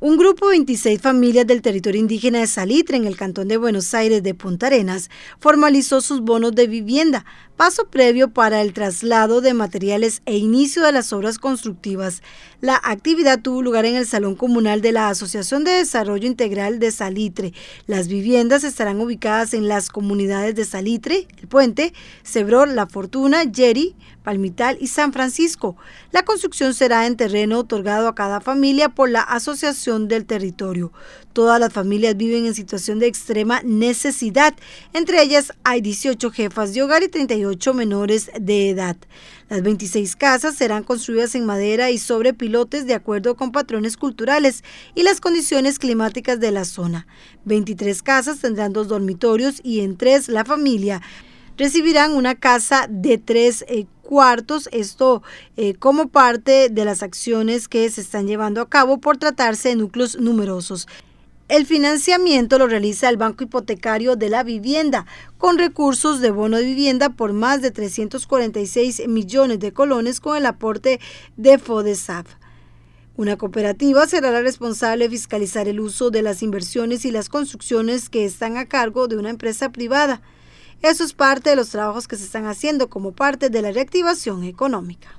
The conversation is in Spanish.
Un grupo de 26 familias del territorio indígena de Salitre, en el cantón de Buenos Aires de Punta Arenas, formalizó sus bonos de vivienda, paso previo para el traslado de materiales e inicio de las obras constructivas. La actividad tuvo lugar en el Salón Comunal de la Asociación de Desarrollo Integral de Salitre. Las viviendas estarán ubicadas en las comunidades de Salitre, El Puente, Cebrón, La Fortuna, Yeri, Palmital y San Francisco. La construcción será en terreno otorgado a cada familia por la Asociación del territorio. Todas las familias viven en situación de extrema necesidad. Entre ellas hay 18 jefas de hogar y 38 menores de edad. Las 26 casas serán construidas en madera y sobre pilotes de acuerdo con patrones culturales y las condiciones climáticas de la zona. 23 casas tendrán dos dormitorios y en tres la familia recibirán una casa de tres eh, cuartos, esto eh, como parte de las acciones que se están llevando a cabo por tratarse de núcleos numerosos. El financiamiento lo realiza el Banco Hipotecario de la Vivienda, con recursos de bono de vivienda por más de 346 millones de colones con el aporte de FODESAF. Una cooperativa será la responsable de fiscalizar el uso de las inversiones y las construcciones que están a cargo de una empresa privada. Eso es parte de los trabajos que se están haciendo como parte de la reactivación económica.